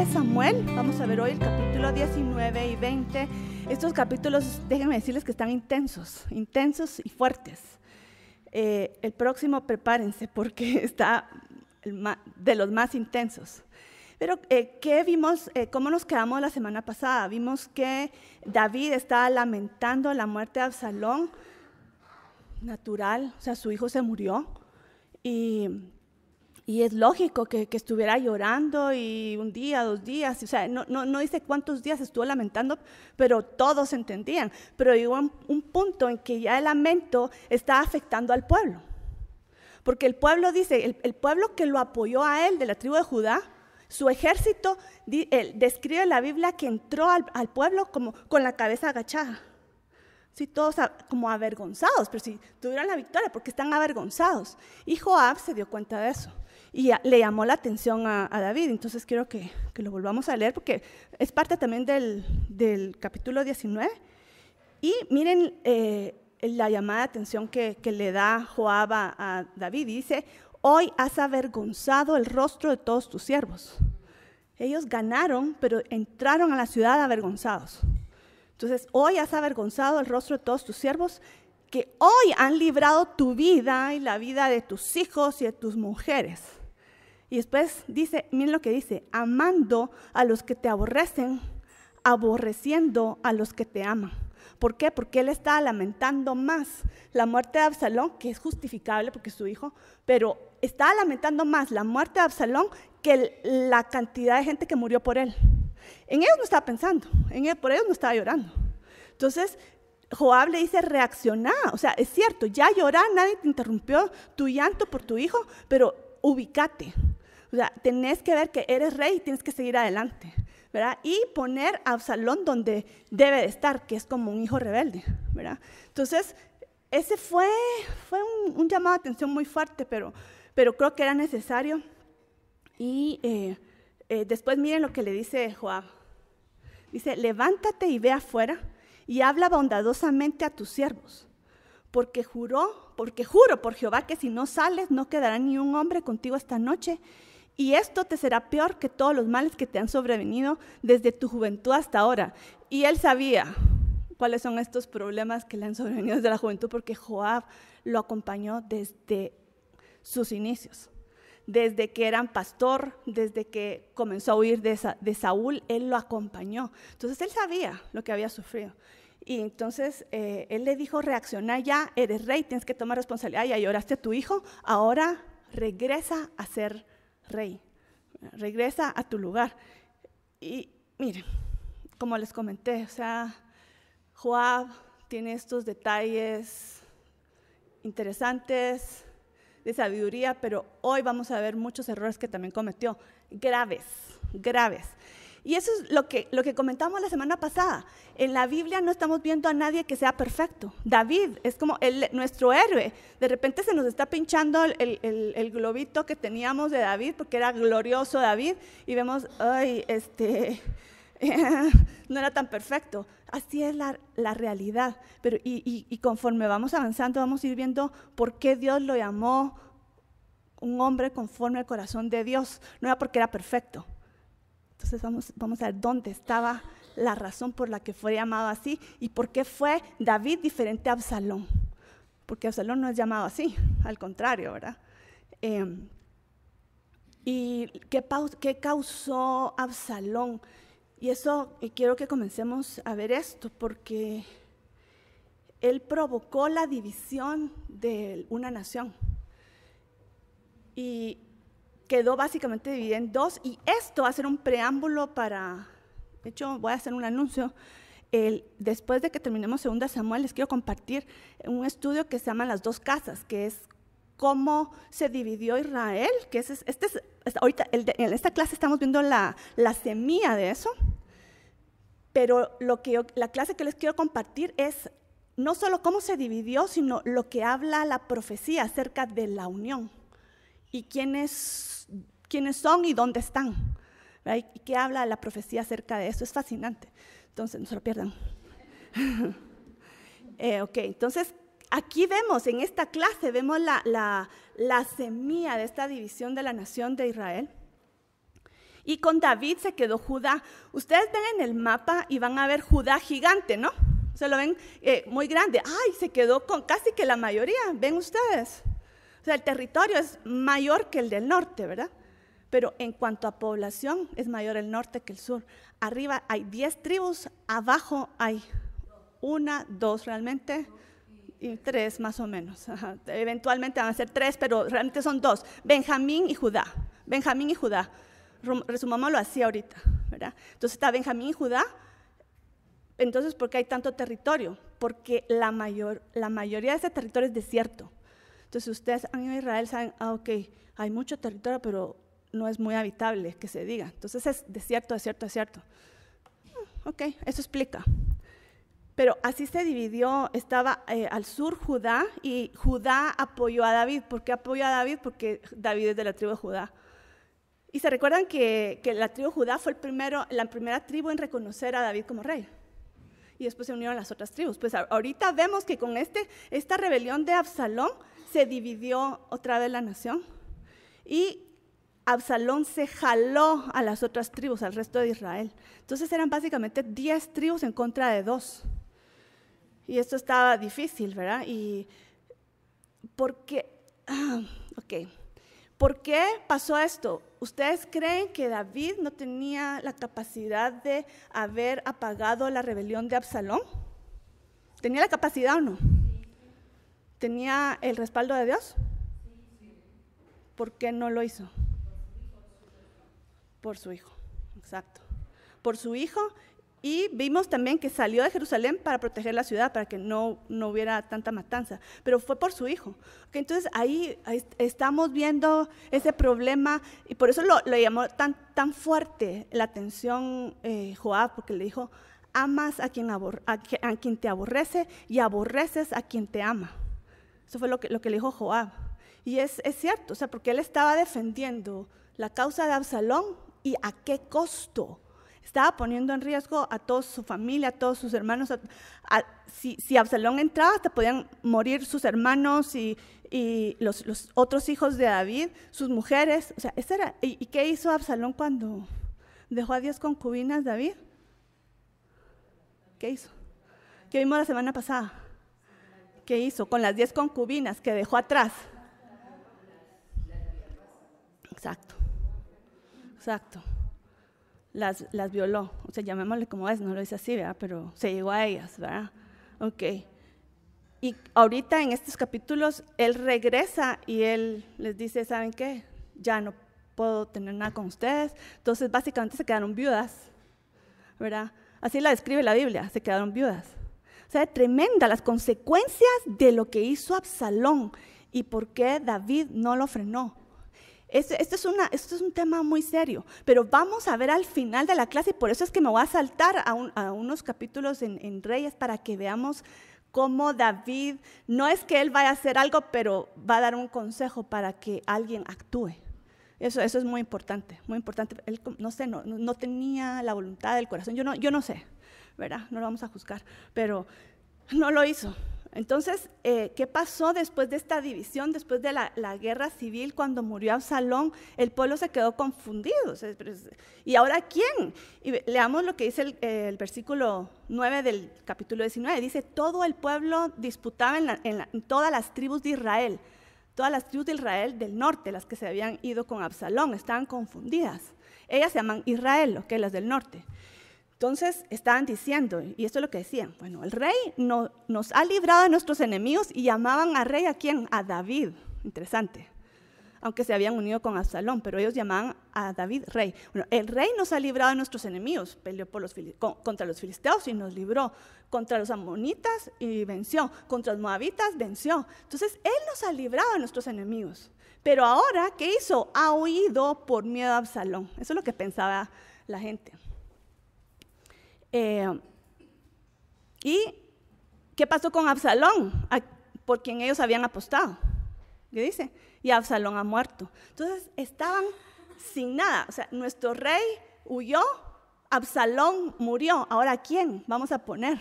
de Samuel. Vamos a ver hoy el capítulo 19 y 20. Estos capítulos, déjenme decirles que están intensos, intensos y fuertes. Eh, el próximo, prepárense, porque está de los más intensos. Pero, eh, ¿qué vimos? Eh, ¿Cómo nos quedamos la semana pasada? Vimos que David estaba lamentando la muerte de Absalón, natural, o sea, su hijo se murió. Y y es lógico que, estuviera llorando y un día, dos días, o sea, no, no, no, dice cuántos días estuvo lamentando, pero todos entendían. Pero llegó un, punto en que ya el lamento está afectando al pueblo. Porque el pueblo dice, el, pueblo que lo apoyó a él de la tribu de Judá, su ejército, describe la Biblia que entró al, pueblo como con la cabeza agachada. Sí, todos como avergonzados, pero si tuvieron la victoria, porque están avergonzados. Y Joab se dio cuenta de eso y le llamó la atención a, David. Entonces quiero que, lo volvamos a leer porque es parte también del, capítulo 19. Y miren eh, la llamada de atención que, que le da Joab a, David. Dice, hoy has avergonzado el rostro de todos tus siervos. Ellos ganaron, pero entraron a la ciudad avergonzados. Entonces, hoy has avergonzado el rostro de todos tus siervos que hoy han librado tu vida y la vida de tus hijos y de tus mujeres. Y después dice, miren lo que dice, amando a los que te aborrecen, aborreciendo a los que te aman. ¿Por qué? Porque él estaba lamentando más la muerte de Absalón, que es justificable porque es su hijo, pero estaba lamentando más la muerte de Absalón que la cantidad de gente que murió por él. En ellos no estaba pensando, en él, por ellos no estaba llorando. Entonces, Joab le dice, reacciona, o sea, es cierto, ya llorar, nadie te interrumpió tu llanto por tu hijo, pero ubicate, o tenés que ver que eres rey y tienes que seguir adelante, ¿verdad? Y poner a Absalón donde debe de estar, que es como un hijo rebelde, ¿verdad? Entonces, ese fue, fue un, llamado de atención muy fuerte, pero, pero creo que era necesario. Y eh, eh, después miren lo que le dice Joab. Dice, levántate y ve afuera y habla bondadosamente a tus siervos, porque juró, porque juro por Jehová que si no sales no quedará ni un hombre contigo esta noche y esto te será peor que todos los males que te han sobrevenido desde tu juventud hasta ahora. Y él sabía cuáles son estos problemas que le han sobrevenido desde la juventud, porque Joab lo acompañó desde sus inicios. Desde que eran pastor, desde que comenzó a huir de, Saúl, él lo acompañó. Entonces él sabía lo que había sufrido. Y entonces eh, él le dijo, reacciona ya, eres rey, tienes que tomar responsabilidad, ya lloraste a tu hijo, ahora regresa a ser rey, regresa a tu lugar. Y miren, como les comenté, o sea, Joab tiene estos detalles interesantes de sabiduría, pero hoy vamos a ver muchos errores que también cometió, graves, graves. Y eso es lo que, lo que comentamos la semana pasada. En la Biblia no estamos viendo a nadie que sea perfecto. David es como el, nuestro héroe. De repente se nos está pinchando el, globito que teníamos de David, porque era glorioso David, y vemos, ay, este, no era tan perfecto. Así es la, realidad. Pero, y conforme vamos avanzando, vamos a ir viendo por qué Dios lo llamó un hombre conforme al corazón de Dios. No era porque era perfecto, entonces vamos, a ver dónde estaba la razón por la que fue llamado así y por qué fue David diferente a Absalón. Porque Absalón no es llamado así, al contrario, ¿verdad? Em, ¿Y qué, causó Absalón? Y eso, eh, quiero que comencemos a ver esto, porque él provocó la división de una nación. Y quedó básicamente dividida en dos y esto va a ser un preámbulo para, de hecho voy a hacer un anuncio, después de que terminemos segunda Samuel les quiero compartir un estudio que se llama Las dos casas, que es cómo se dividió Israel, que es, este en esta clase estamos viendo la, semilla de eso, pero lo que la clase que les quiero compartir es no solo cómo se dividió, sino lo que habla la profecía acerca de la unión y quiénes, quiénes son y dónde están. ¿Y qué habla la profecía acerca de eso? Es fascinante. Entonces, no se lo pierdan. Eh, ok, entonces aquí vemos, en esta clase, vemos la, la, semilla de esta división de la nación de Israel. Y con David se quedó Judá. Ustedes ven en el mapa y van a ver Judá gigante, ¿no? Se lo ven eh, muy grande. Ay, se quedó con casi que la mayoría. ¿Ven ustedes? sea, el territorio es mayor que el del norte, ¿verdad? Pero en cuanto a población, es mayor el norte que el sur. Arriba hay 10 tribus, abajo hay una, dos realmente, y tres más o menos. Eventualmente van a ser tres, pero realmente son dos, Benjamín y Judá. Benjamín y Judá. Resumámoslo así ahorita, ¿verdad? Entonces está Benjamín y Judá. Entonces, ¿por qué hay tanto territorio? Porque la, mayor, la mayoría de ese territorio es desierto. Entonces ustedes han a Israel, saben, ah, ok, hay mucho territorio, pero no es muy habitable, que se diga. Entonces es cierto, cierto, es cierto. Ah, ok, eso explica. Pero así se dividió, estaba eh, al sur Judá y Judá apoyó a David. ¿Por qué apoyó a David? Porque David es de la tribu de Judá. Y se recuerdan que, que la tribu de Judá fue el primero, la primera tribu en reconocer a David como rey. Y después se unieron las otras tribus. Pues ahorita vemos que con este, esta rebelión de Absalón, se dividió otra vez la nación y Absalón se jaló a las otras tribus, al resto de Israel. Entonces eran básicamente 10 tribus en contra de dos. Y esto estaba difícil, ¿verdad? Y porque, ah, ok, ¿por qué pasó esto? ¿Ustedes creen que David no tenía la capacidad de haber apagado la rebelión de Absalón? ¿Tenía la capacidad o no? ¿Tenía el respaldo de Dios? ¿Por qué no lo hizo? Por su hijo, exacto. Por su hijo y vimos también que salió de Jerusalén para proteger la ciudad, para que no, no hubiera tanta matanza, pero fue por su hijo. entonces ahí, estamos viendo ese problema y por eso lo, llamó tan, tan fuerte la atención eh, Joab, porque le dijo, amas a quien, a quien te aborrece y aborreces a quien te ama. Eso fue lo que, lo que le dijo Joab. Y es, cierto, o sea, porque él estaba defendiendo la causa de Absalón y a qué costo. Estaba poniendo en riesgo a toda su familia, a todos sus hermanos. si, Absalón entraba, hasta podían morir sus hermanos y, los, otros hijos de David, sus mujeres. O sea, era, ¿y, qué hizo Absalón cuando dejó a diez concubinas David? ¿Qué hizo? ¿Qué vimos la semana pasada ¿Qué hizo con las diez concubinas que dejó atrás. Exacto, exacto. Las, las violó, o sea, llamémosle como es, no lo dice así, ¿verdad? Pero se llegó a ellas, ¿verdad? Ok. Y ahorita en estos capítulos, él regresa y él les dice, ¿saben qué? Ya no puedo tener nada con ustedes. Entonces, básicamente se quedaron viudas, ¿verdad? Así la describe la Biblia, se quedaron viudas. O sea, tremenda las consecuencias de lo que hizo Absalón y por qué David no lo frenó. Esto este este es un tema muy serio, pero vamos a ver al final de la clase, y por eso es que me voy a saltar a, unos capítulos en, Reyes para que veamos cómo David, no es que él vaya a hacer algo, pero va a dar un consejo para que alguien actúe. Eso, es muy importante, muy importante. Él, no sé, no, tenía la voluntad del corazón, yo no sé, ¿verdad? No lo vamos a juzgar, pero no lo hizo. Entonces, eh, ¿qué pasó después de esta división, después de la, guerra civil, cuando murió Absalón? El pueblo se quedó confundido. ¿Y ahora quién? leamos lo que dice el, versículo 9 del capítulo 19. Dice, todo el pueblo disputaba en, todas las tribus de Israel, todas las tribus de Israel del norte, las que se habían ido con Absalón, estaban confundidas. Ellas se llaman Israel, lo que es las del norte. Entonces estaban diciendo, y esto es lo que decían, bueno, el rey nos ha librado de nuestros enemigos y llamaban a rey a quién? A David, interesante, aunque se habían unido con Absalón, pero ellos llamaban a David rey. Bueno, el rey nos ha librado de nuestros enemigos, peleó por contra los filisteos y nos libró, contra los amonitas y venció, contra los moabitas venció. Entonces él nos ha librado de nuestros enemigos, pero ahora, ¿qué hizo? Ha huido por miedo a Absalón, eso es lo que pensaba la gente. Eh, ¿Y qué pasó con Absalón, por quien ellos habían apostado? ¿Qué dice? Y Absalón ha muerto. Entonces estaban sin nada. O sea, nuestro rey huyó, Absalón murió. Ahora, quién vamos a poner?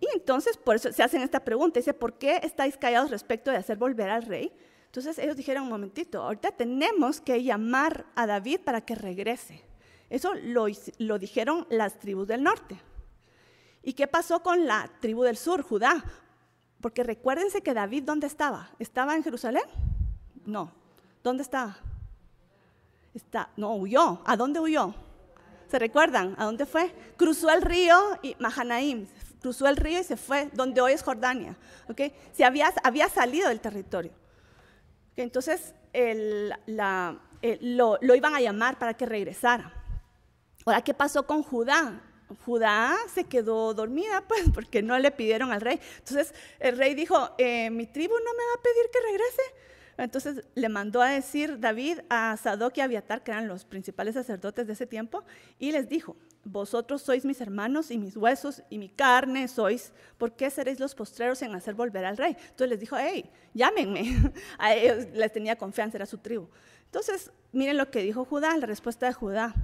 Y entonces, por eso se hacen esta pregunta. Dice, ¿por qué estáis callados respecto de hacer volver al rey? Entonces ellos dijeron, un momentito, ahorita tenemos que llamar a David para que regrese. Eso lo, dijeron las tribus del norte. ¿Y qué pasó con la tribu del sur, Judá? Porque recuérdense que David, ¿dónde estaba? ¿Estaba en Jerusalén? No. ¿Dónde estaba? Está, no, huyó. ¿A dónde huyó? ¿Se recuerdan? ¿A dónde fue? Cruzó el río y Mahanaim. Cruzó el río y se fue, donde hoy es Jordania. Se había, había salido del territorio. Entonces eh, lo, lo iban a llamar para que regresara. Ahora, ¿qué pasó con Judá? Judá se quedó dormida, pues, porque no le pidieron al rey. Entonces, el rey dijo, eh, mi tribu no me va a pedir que regrese. Entonces, le mandó a decir David a Sadoc y a Abiatar, que eran los principales sacerdotes de ese tiempo, y les dijo, vosotros sois mis hermanos y mis huesos y mi carne sois, ¿por qué seréis los postreros en hacer volver al rey? Entonces les dijo, hey, llámenme. A ellos les tenía confianza, era su tribu. Entonces, miren lo que dijo Judá, la respuesta de Judá.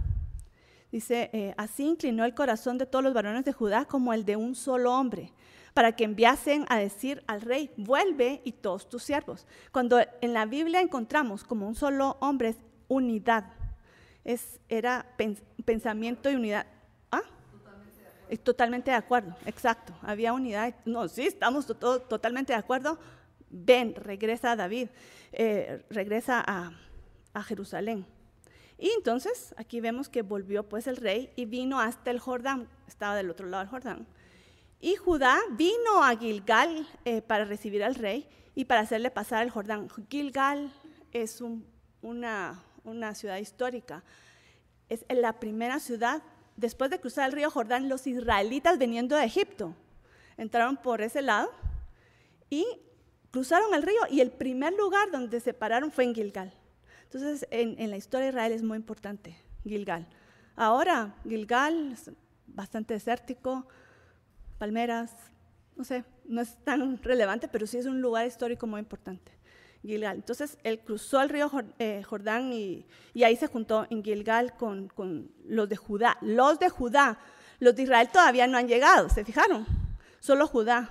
Dice, eh, así inclinó el corazón de todos los varones de Judá como el de un solo hombre, para que enviasen a decir al rey, vuelve y todos tus siervos. Cuando en la Biblia encontramos como un solo hombre es unidad, es, era pensamiento y unidad. ¿Ah? Totalmente de, acuerdo. exacto. Había unidad. No, sí, estamos todos totalmente de acuerdo. Ven, regresa a David, eh, regresa a Jerusalén. Y entonces aquí vemos que volvió pues el rey y vino hasta el Jordán, estaba del otro lado del Jordán. Y Judá vino a Gilgal eh, para recibir al rey y para hacerle pasar el Jordán. Gilgal es una, una ciudad histórica, es la primera ciudad después de cruzar el río Jordán, los israelitas viniendo de Egipto entraron por ese lado y cruzaron el río y el primer lugar donde se pararon fue en Gilgal. Entonces, en, la historia de Israel es muy importante Gilgal. Ahora, Gilgal es bastante desértico, palmeras, no sé, no es tan relevante, pero sí es un lugar histórico muy importante. Gilgal. Entonces él cruzó el río eh, Jordán y, ahí se juntó en Gilgal con, los de Judá. Los de Judá, los de Israel todavía no han llegado, ¿se fijaron? Solo Judá.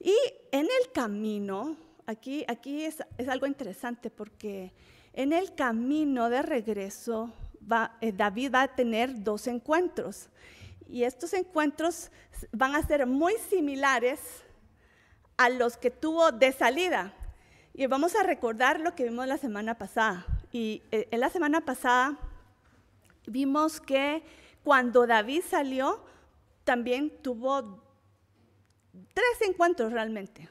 Y en el camino aquí, aquí es, algo interesante porque en el camino de regreso eh, David va a tener dos encuentros y estos encuentros van a ser muy similares a los que tuvo de salida. Y vamos a recordar lo que vimos la semana pasada. Y eh, en la semana pasada vimos que cuando David salió, también tuvo tres encuentros realmente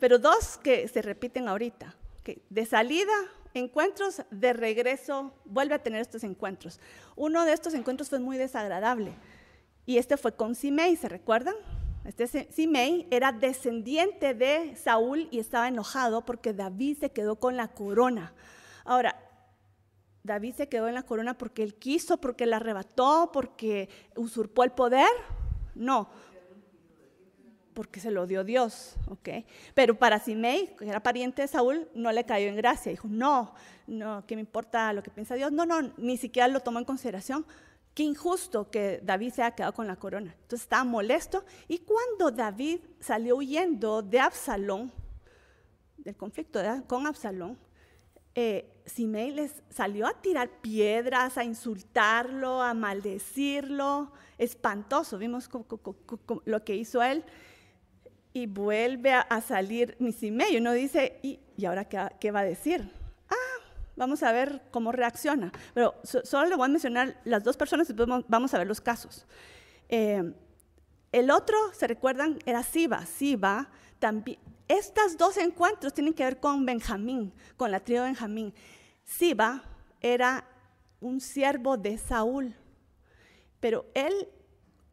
pero dos que se repiten ahorita. De salida, encuentros, de regreso, vuelve a tener estos encuentros. Uno de estos encuentros fue muy desagradable y este fue con Simei, ¿se recuerdan? Este Simei era descendiente de Saúl y estaba enojado porque David se quedó con la corona. Ahora, David se quedó en la corona porque él quiso, porque la arrebató, porque usurpó el poder. No, porque se lo dio Dios, ¿ok? Pero para Simei, que era pariente de Saúl, no le cayó en gracia. Dijo, no, no, ¿qué me importa lo que piensa Dios? No, no, ni siquiera lo tomó en consideración. Qué injusto que David se haya quedado con la corona. Entonces estaba molesto. Y cuando David salió huyendo de Absalón, del conflicto con Absalón, eh, Simei les salió a tirar piedras, a insultarlo, a maldecirlo. Espantoso, vimos lo que hizo él y vuelve a, salir salir si Y uno dice, ¿y, ¿y ahora qué, va a decir? Ah, vamos a ver cómo reacciona. Pero solo le voy a mencionar las dos personas y después vamos a ver los casos. Eh, el otro, ¿se recuerdan? Era Siba. Siba también. Estos dos encuentros tienen que ver con Benjamín, con la tribu Benjamín. Siba era un siervo de Saúl, pero él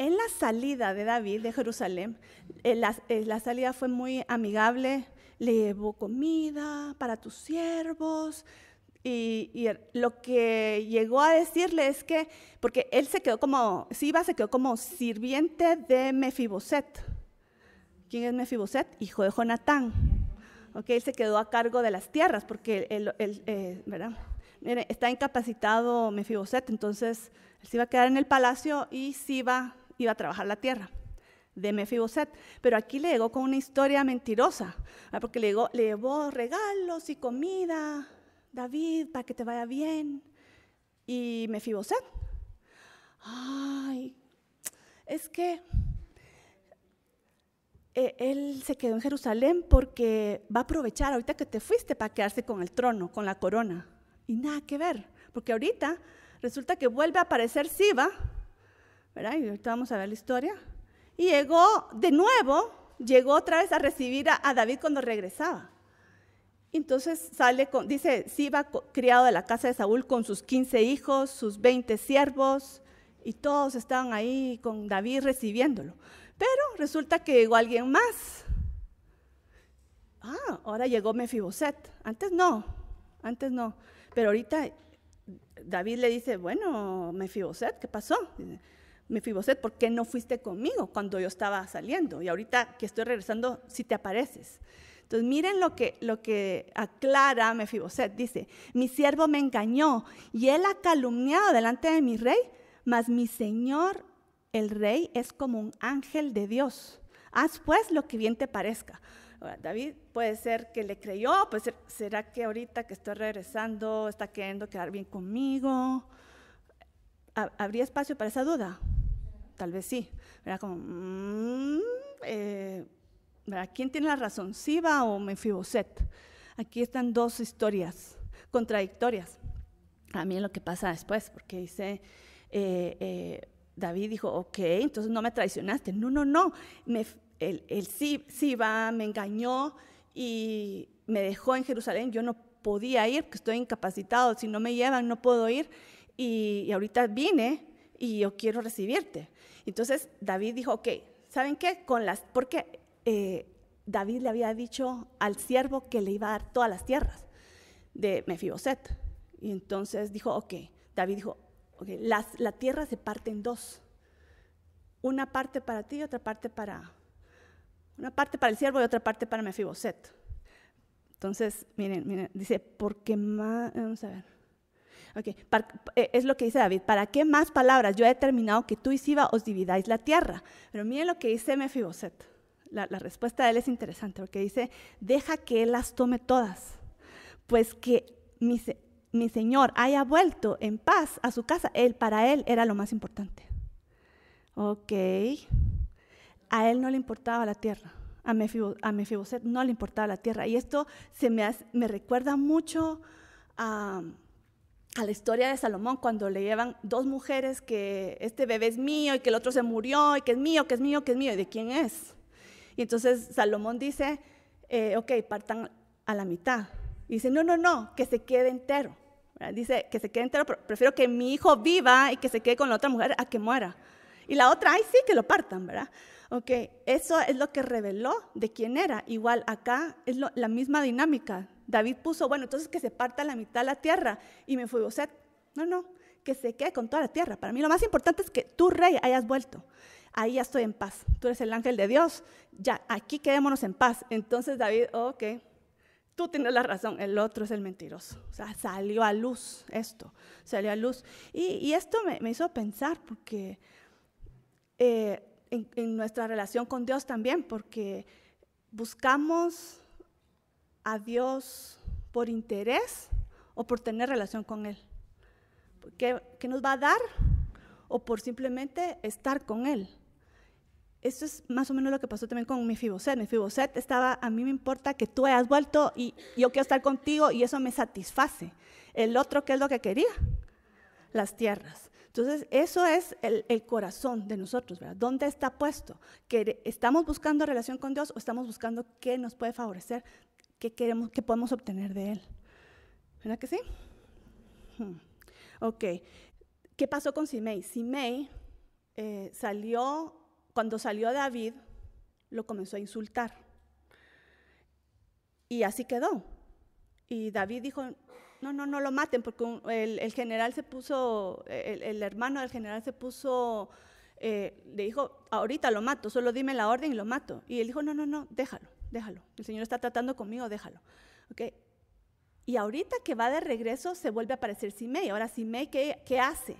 en la salida de David de Jerusalén, eh, eh, la, salida fue muy amigable, le llevó comida para tus siervos, y, er, lo que llegó a decirle es que, porque él se quedó como, Siba se quedó como sirviente de Mefiboset. ¿Quién es Mefiboset? Hijo de Jonatán. ok él se quedó a cargo de las tierras porque él, eh, ¿verdad? está incapacitado Mefiboset, entonces él se iba a quedar en el palacio y Siba iba a trabajar la tierra de Mefiboset, pero aquí le llegó con una historia mentirosa, porque le, le llevó regalos y comida, David, para que te vaya bien, y Mefiboset, ay, es que eh, él se quedó en Jerusalén porque va a aprovechar ahorita que te fuiste para quedarse con el trono, con la corona. Y nada que ver, porque ahorita resulta que vuelve a aparecer Siba ¿verdad? Y ahorita vamos a ver la historia. Y llegó de nuevo, llegó otra vez a recibir a, David cuando regresaba. Entonces sale con, dice, Siba, criado de la casa de Saúl, con sus 15 hijos, sus 20 siervos, y todos estaban ahí con David recibiéndolo. Pero resulta que llegó alguien más. Ah, ahora llegó Mefiboset. Antes no, antes no. Pero ahorita David le dice, bueno, Mefiboset, ¿qué pasó? Dice, Mefiboset, ¿por qué no fuiste conmigo cuando yo estaba saliendo? Y ahorita que estoy regresando, si te apareces. Entonces, miren lo que, lo que aclara Mefiboset. Dice, mi siervo me engañó y él ha calumniado delante de mi rey, mas mi señor, el rey, es como un ángel de Dios. Haz pues lo que bien te parezca. David puede ser que le creyó, puede ser, ¿será que ahorita que estoy regresando está queriendo quedar bien conmigo? ¿Habría espacio para esa duda? tal vez sí. Era como, mm, eh, ¿quién tiene la razón? Siva o Mefiboset? Aquí están dos historias contradictorias. A mí lo que pasa después, porque dice, eh, eh, David dijo, ok, entonces no me traicionaste. No, no, no. el, el Siba me engañó y me dejó en Jerusalén. Yo no podía ir porque estoy incapacitado. Si no me llevan, no puedo ir. y, y ahorita vine y yo quiero recibirte. Entonces David dijo, ok, ¿saben qué? Con las, porque eh, David le había dicho al siervo que le iba a dar todas las tierras de Mefiboset. Y entonces dijo, ok, David dijo, las, la tierra se parte en dos. Una parte para ti y otra parte para, una parte para el siervo y otra parte para Mefiboset. Entonces, miren, miren, dice, porque más, vamos a ver. Okay. Eh, es lo que dice David, ¿para qué más palabras? Yo he determinado que tú y Siba os dividáis la tierra. Pero miren lo que dice Mefiboset. La, la respuesta de él es interesante, porque dice, deja que él las tome todas, pues que mi, señor haya vuelto en paz a su casa, él para él era lo más importante. Ok. A él no le importaba la tierra. A, a Mefiboset no le importaba la tierra. Y esto se me, me recuerda mucho a a la historia de Salomón cuando le llevan dos mujeres que este bebé es mío y que el otro se murió y que es mío, que es mío, que es mío, ¿y de quién es? Y entonces Salomón dice, eh, ok, partan a la mitad. Y dice, no, no, no, que se quede entero. Dice, que se quede entero, pero prefiero que mi hijo viva y que se quede con la otra mujer a que muera. Y la otra, ay, sí, que lo partan, ¿verdad? Ok, eso es lo que reveló de quién era. Igual acá es la misma dinámica David puso, bueno, entonces que se parta la mitad de la tierra. Y me fui, o sea, no, no, que se quede con toda la tierra. Para mí lo más importante es que tú, rey, hayas vuelto. Ahí ya estoy en paz. Tú eres el ángel de Dios. Ya, aquí quedémonos en paz. Entonces David, ok, tú tienes la razón, el otro es el mentiroso. O sea, salió a luz esto, salió a luz. Y, esto me, hizo pensar porque eh, en, en nuestra relación con Dios también, porque buscamos a Dios por interés o por tener relación con Él? ¿Qué, qué nos va a dar? ¿O por simplemente estar con Él? Eso es más o menos lo que pasó también con mi Mi Fiboset estaba, a mí me importa que tú hayas vuelto y yo quiero estar contigo y eso me satisface. El otro, ¿qué es lo que quería? Las tierras. Entonces, eso es el, corazón de nosotros, ¿verdad? ¿Dónde está puesto? ¿Que ¿Estamos buscando relación con Dios o estamos buscando qué nos puede favorecer ¿Qué queremos, que podemos obtener de él. ¿Verdad que sí? Hmm. Ok. ¿Qué pasó con Simei? Simei eh, salió, cuando salió David, lo comenzó a insultar. Y así quedó. Y David dijo, no, no, no lo maten, porque el, general se puso, el, hermano del general se puso, eh, le dijo, ahorita lo mato, solo dime la orden y lo mato. Y él dijo, no, no, no, déjalo déjalo. El Señor está tratando conmigo, déjalo. ¿Okay? Y ahorita que va de regreso se vuelve a aparecer Simei. Ahora, Simei, ¿qué, qué hace?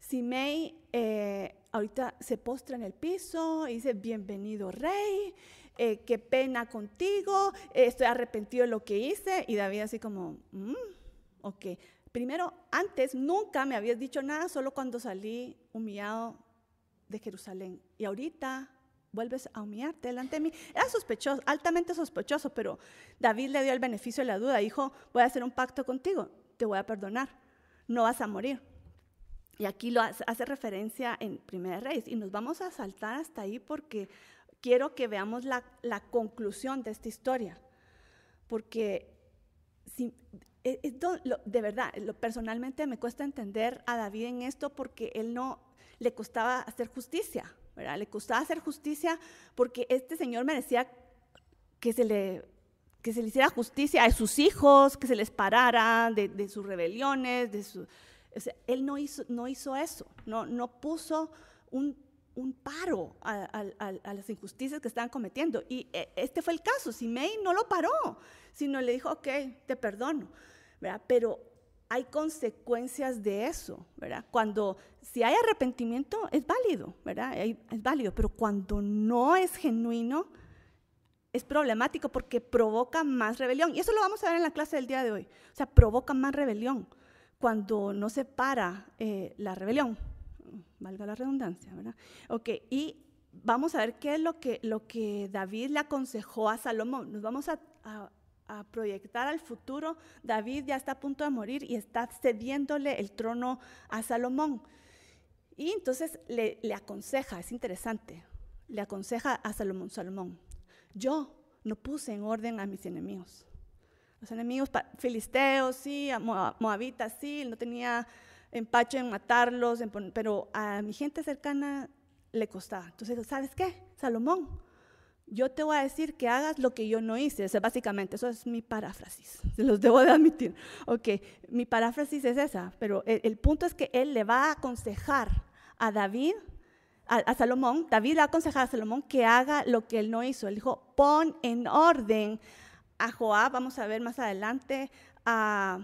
Simei eh, ahorita se postra en el piso y dice, bienvenido rey, eh, qué pena contigo, eh, estoy arrepentido de lo que hice. Y David así como, mm, ok. Primero, antes nunca me habías dicho nada, solo cuando salí humillado de Jerusalén. Y ahorita vuelves a humillarte delante de mí. Era sospechoso, altamente sospechoso, pero David le dio el beneficio de la duda. Dijo, voy a hacer un pacto contigo, te voy a perdonar, no vas a morir. Y aquí lo hace, referencia en Primera Reyes. Y nos vamos a saltar hasta ahí porque quiero que veamos la, conclusión de esta historia. Porque si, e, es, de verdad, personalmente me cuesta entender a David en esto porque él no le costaba hacer justicia. Le costaba hacer justicia porque este señor merecía que se le que se le hiciera justicia a sus hijos, que se les parara de, sus rebeliones, él no hizo, no hizo eso, no, no puso un, paro a, las injusticias que estaban cometiendo. Y e, este fue el caso, Simei no lo paró, sino le dijo, ok, te perdono, ¿verdad? Pero hay consecuencias de eso, ¿verdad? Cuando, si hay arrepentimiento, es válido, ¿verdad? Es válido, pero cuando no es genuino, es problemático porque provoca más rebelión. Y eso lo vamos a ver en la clase del día de hoy. O sea, provoca más rebelión cuando no se para eh, la rebelión. Valga la redundancia, ¿verdad? Ok, y vamos a ver qué es lo que, lo que David le aconsejó a Salomón. Nos vamos a a proyectar al futuro, David ya está a punto de morir y está cediéndole el trono a Salomón. Y entonces le, le aconseja, es interesante, le aconseja a Salomón, Salomón, yo no puse en orden a mis enemigos. Los enemigos filisteos, sí, moabitas, sí, no tenía empacho en matarlos, pero a mi gente cercana le costaba. Entonces, ¿sabes qué? Salomón, yo te voy a decir que hagas lo que yo no hice. Eso es básicamente, eso es mi paráfrasis, se los debo de admitir. Ok, mi paráfrasis es esa, pero el, punto es que él le va a aconsejar a David, a, Salomón, David le va a aconsejar a Salomón que haga lo que él no hizo. Él dijo, pon en orden a Joab, vamos a ver más adelante, a,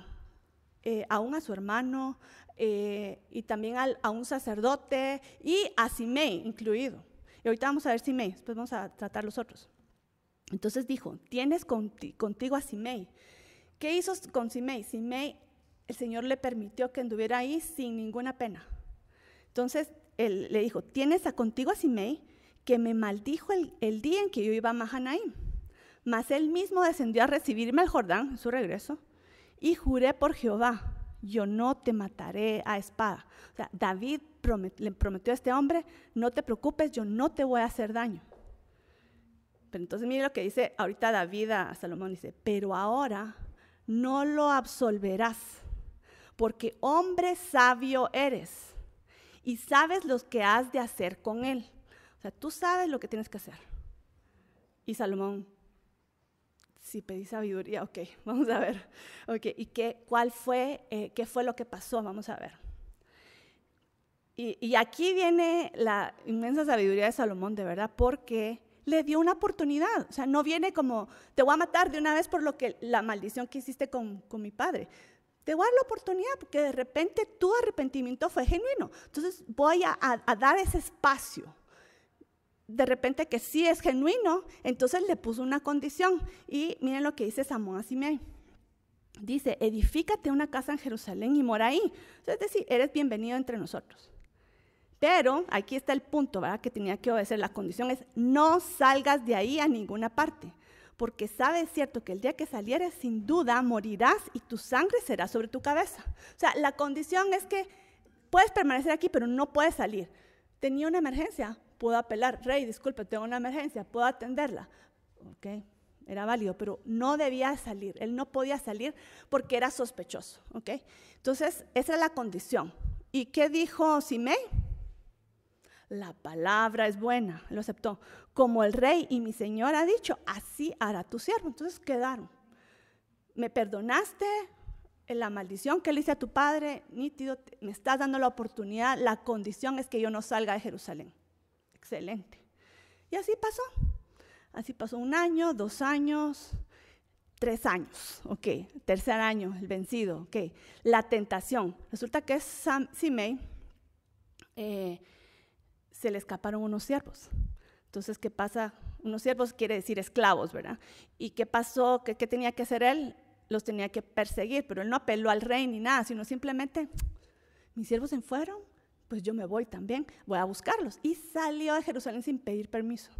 eh, aún a su hermano eh, y también a un sacerdote y a Simei incluido. Y ahorita vamos a ver Simei, después vamos a tratar los otros. Entonces dijo, tienes contigo a Simei. ¿Qué hizo con Simei? Simei, el Señor le permitió que anduviera ahí sin ninguna pena. Entonces él le dijo, tienes a contigo a Simei, que me maldijo el, día en que yo iba a Mahanaim. Mas él mismo descendió a recibirme al Jordán, en su regreso, y juré por Jehová, yo no te mataré a espada. O sea, David le prometió a este hombre, no te preocupes, yo no te voy a hacer daño. Pero entonces mire lo que dice ahorita David a Salomón, dice, pero ahora no lo absolverás, porque hombre sabio eres y sabes lo que has de hacer con él. O sea, tú sabes lo que tienes que hacer. Y Salomón, si pedí sabiduría, ok, vamos a ver. Ok, ¿y qué, cuál fue, eh, qué fue lo que pasó? Vamos a ver. Y, aquí viene la inmensa sabiduría de Salomón, de verdad, porque le dio una oportunidad. O sea, no viene como, te voy a matar de una vez por lo que la maldición que hiciste con, con mi padre. Te voy a dar la oportunidad porque de repente tu arrepentimiento fue genuino. Entonces voy a dar ese espacio de repente que sí es genuino, entonces le puso una condición. Y miren lo que dice Samón a Simei. Dice, edifícate una casa en Jerusalén y mora ahí. Entonces, es decir, eres bienvenido entre nosotros. Pero aquí está el punto, ¿verdad? Que tenía que obedecer. La condición es, no salgas de ahí a ninguna parte. Porque sabes cierto que el día que salieres, sin duda, morirás y tu sangre será sobre tu cabeza. O sea, la condición es que puedes permanecer aquí, pero no puedes salir. Tenía una emergencia, puedo apelar, rey, disculpe, tengo una emergencia, puedo atenderla. Ok, Era válido, pero no debía salir, él no podía salir porque era sospechoso. ok. Entonces, esa es la condición. ¿Y qué dijo Simei? La palabra es buena, lo aceptó. Como el rey y mi señor ha dicho, así hará tu siervo. Entonces quedaron. Me perdonaste, la maldición que le hice a tu padre, nítido, me estás dando la oportunidad, la condición es que yo no salga de Jerusalén excelente. Y así pasó. Así pasó un año, dos años, tres años, ok, tercer año, el vencido, ok, la tentación. Resulta que Sam, Simei eh, se le escaparon unos siervos. Entonces, ¿qué pasa? Unos siervos quiere decir esclavos, ¿verdad? ¿Y qué pasó? ¿Qué, tenía que hacer él? Los tenía que perseguir, pero él no apeló al rey ni nada, sino simplemente, mis siervos se fueron, pues yo me voy también, voy a buscarlos. Y salió de Jerusalén sin pedir permiso.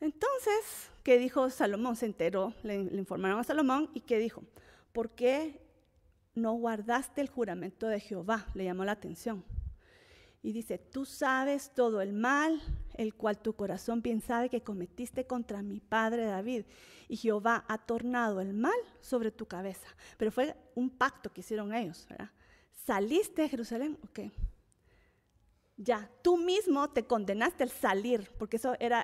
Entonces, ¿qué dijo Salomón? Se enteró, le, informaron a Salomón y ¿qué dijo? ¿Por qué no guardaste el juramento de Jehová? Le llamó la atención. Y dice, tú sabes todo el mal, el cual tu corazón bien sabe que cometiste contra mi padre David. Y Jehová ha tornado el mal sobre tu cabeza. Pero fue un pacto que hicieron ellos, ¿verdad? Saliste de Jerusalén, ok, ya, tú mismo te condenaste al salir, porque eso era,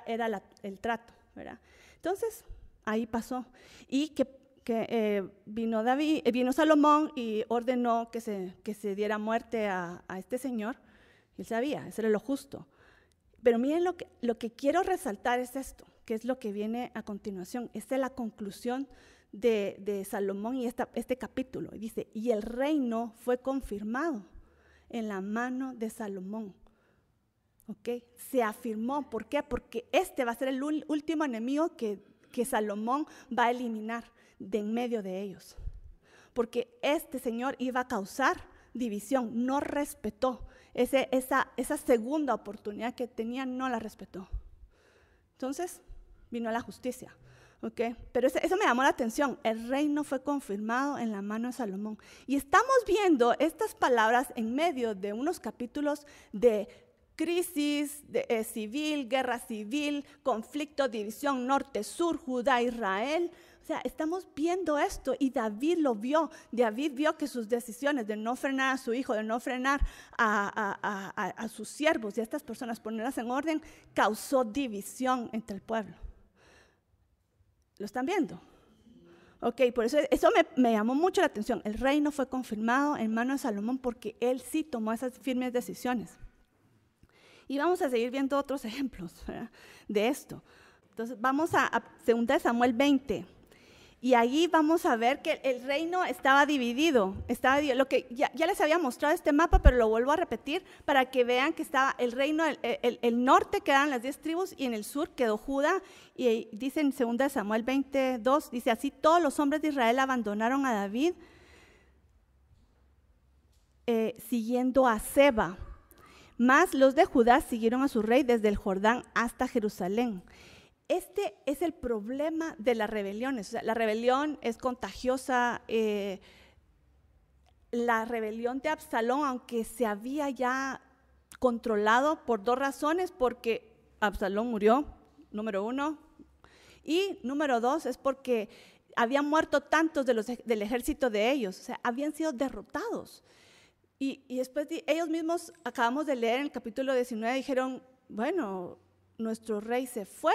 el trato, ¿verdad? Entonces, ahí pasó. Y que, eh, vino, eh, vino Salomón y ordenó que se, diera muerte a, este señor. Él sabía, eso era lo justo. Pero miren, lo que, quiero resaltar es esto, que es lo que viene a continuación. Esta es la conclusión de, Salomón y este capítulo. Y dice, y el reino fue confirmado en la mano de Salomón se afirmó. ¿Por qué? Porque este va a ser el último enemigo que, Salomón va a eliminar de en medio de ellos. Porque este Señor iba a causar división, no respetó. Ese, esa, esa segunda oportunidad que tenía no la respetó. Entonces vino la justicia. Okay. Pero eso, me llamó la atención. El reino fue confirmado en la mano de Salomón. Y estamos viendo estas palabras en medio de unos capítulos de crisis eh, civil, guerra civil, conflicto, división norte-sur, Judá-Israel. O sea, estamos viendo esto y David lo vio. David vio que sus decisiones de no frenar a su hijo, de no frenar a, sus siervos y a estas personas, ponerlas en orden, causó división entre el pueblo. ¿Lo están viendo? Ok, por eso eso me, me, llamó mucho la atención. El reino fue confirmado en manos de Salomón porque él sí tomó esas firmes decisiones. Y vamos a seguir viendo otros ejemplos de esto. Entonces vamos a, 2 Samuel 20. Y ahí vamos a ver que el reino estaba dividido. Estaba, lo que ya, les había mostrado este mapa, pero lo vuelvo a repetir para que vean que estaba el reino, el, norte quedaban las diez tribus y en el sur quedó Judá. Y dice en 2 Samuel 22, dice así, todos los hombres de Israel abandonaron a David eh, siguiendo a Seba más los de Judá siguieron a su rey desde el Jordán hasta Jerusalén. Este es el problema de las rebeliones. la rebelión es contagiosa. Eh, la rebelión de Absalón, aunque se había ya controlado por dos razones, porque Absalón murió, número uno, y número dos es porque habían muerto tantos del ejército de ellos, o sea, habían sido derrotados. Y, después ellos mismos, acabamos de leer en el capítulo 19, dijeron, bueno, nuestro rey se fue,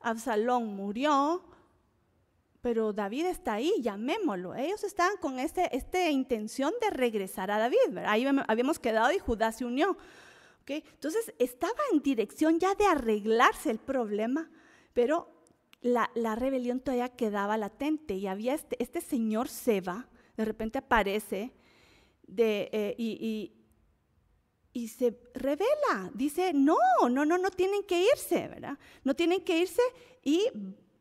Absalón murió, pero David está ahí, llamémoslo. Ellos estaban con este, esta intención de regresar a David. Ahí habíamos quedado y Judá se unió. Entonces estaba en dirección ya de arreglarse el problema, pero la, rebelión todavía quedaba latente y había este, este señor Seba, de repente aparece eh, y, se revela, dice, no, no, no, no tienen que irse, ¿verdad? No tienen que irse y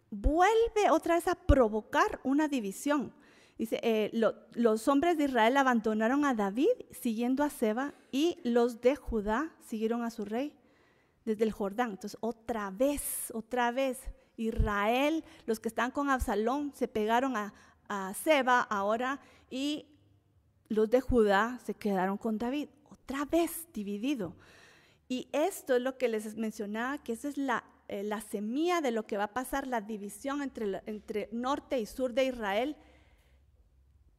vuelve otra vez a provocar una división. Dice, eh, los hombres de Israel abandonaron a David siguiendo a Seba y los de Judá siguieron a su rey desde el Jordán. Entonces, otra vez, otra vez, Israel, los que están con Absalón, se pegaron a, a Seba ahora y los de Judá se quedaron con David, otra vez dividido. Y esto es lo que les mencionaba, que esa es la, eh, la semilla de lo que va a pasar, la división entre, entre norte y sur de Israel,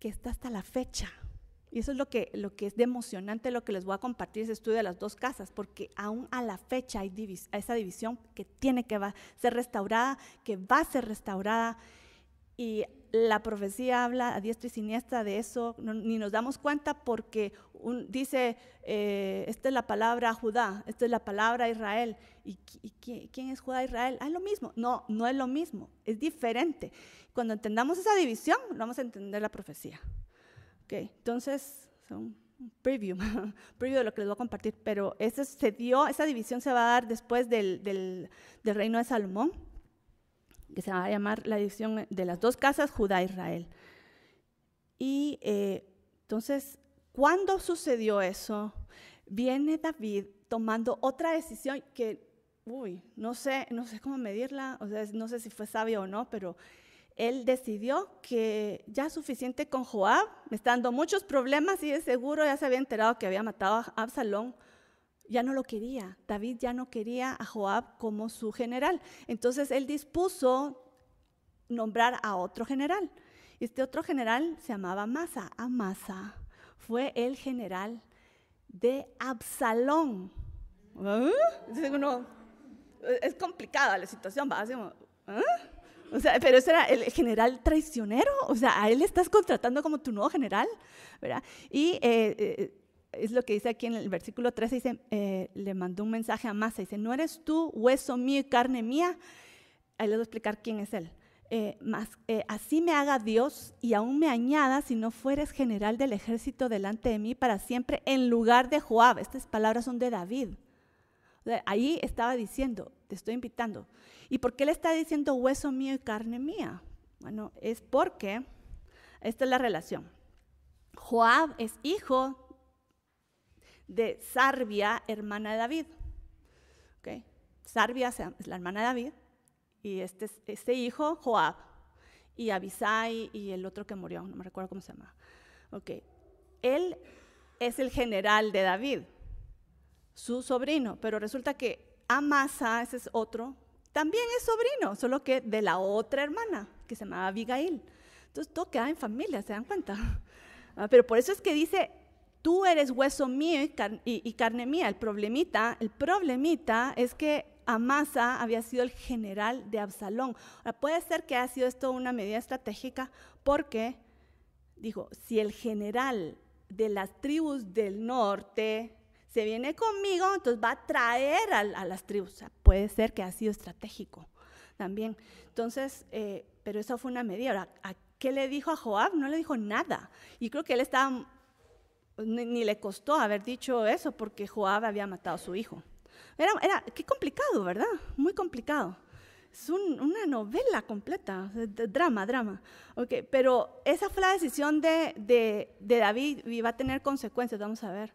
que está hasta la fecha. Y eso es lo que, lo que es de emocionante, lo que les voy a compartir ese estudio de las dos casas, porque aún a la fecha hay divis esa división que tiene que ser restaurada, que va a ser restaurada. Y la profecía habla a diestra y siniestra de eso, ni nos damos cuenta porque dice, eh, esta es la palabra Judá, esta es la palabra Israel. ¿Y, quién, es Judá Israel? Ah, es lo mismo. No, no es lo mismo, es diferente. Cuando entendamos esa división, vamos a entender la profecía. Okay, entonces, son un preview, preview de lo que les voy a compartir, pero eso se dio, esa división se va a dar después del reino de Salomón que se va a llamar la división de las dos casas, Judá-Israel. E y eh, entonces, cuando sucedió eso? Viene David tomando otra decisión que, uy, no sé, no sé cómo medirla, o sea, no sé si fue sabio o no, pero él decidió que ya suficiente con Joab, me muchos problemas y de seguro ya se había enterado que había matado a Absalón ya no lo quería. David ya no quería a Joab como su general. Entonces él dispuso nombrar a otro general. Este otro general se llamaba Amasa. Amasa fue el general de Absalón. ¿Eh? es complicada la situación, ¿eh? pero ese era el general traicionero. O sea, a él estás contratando como tu nuevo general, ¿verdad? Y eh, es lo que dice aquí en el versículo 13, dice, eh, le mandó un mensaje a Masa, dice, no eres tú hueso mío y carne mía. Ahí les voy a explicar quién es él. Eh, eh, así me haga Dios y aún me añada si no fueres general del ejército delante de mí para siempre en lugar de Joab. Estas palabras son de David. ahí estaba diciendo, te estoy invitando. ¿Y por qué le está diciendo hueso mío y carne mía? Bueno, es porque esta es la relación. Joab es hijo de Sarbia, hermana de David. ¿Okay? Sarbia es la hermana de David, y este, este hijo, Joab, y Abisai, y el otro que murió, no me recuerdo cómo se llama. Okay. Él es el general de David, su sobrino, pero resulta que Amasa, ese es otro, también es sobrino, solo que de la otra hermana, que se llamaba Abigail. Entonces todo queda en familia, ¿se dan cuenta? Ah, pero por eso es que dice tú eres hueso mío y, carne mía. El problemita, el problemita es que Amasa había sido el general de Absalón. puede ser que haya sido esto una medida estratégica porque, dijo, si el general de las tribus del norte se viene conmigo, entonces va a traer a, las tribus. puede ser que haya sido estratégico también. Entonces, eh, pero eso fue una medida. ¿a ¿qué le dijo a Joab? No le dijo nada. Y creo que él estaba pues, ni, le costó haber dicho eso porque Joab había matado a su hijo. Era, era qué complicado, ¿verdad? Muy complicado. Es una novela completa, drama, drama. Okay, pero esa fue la decisión de, David y va a tener consecuencias, vamos a ver.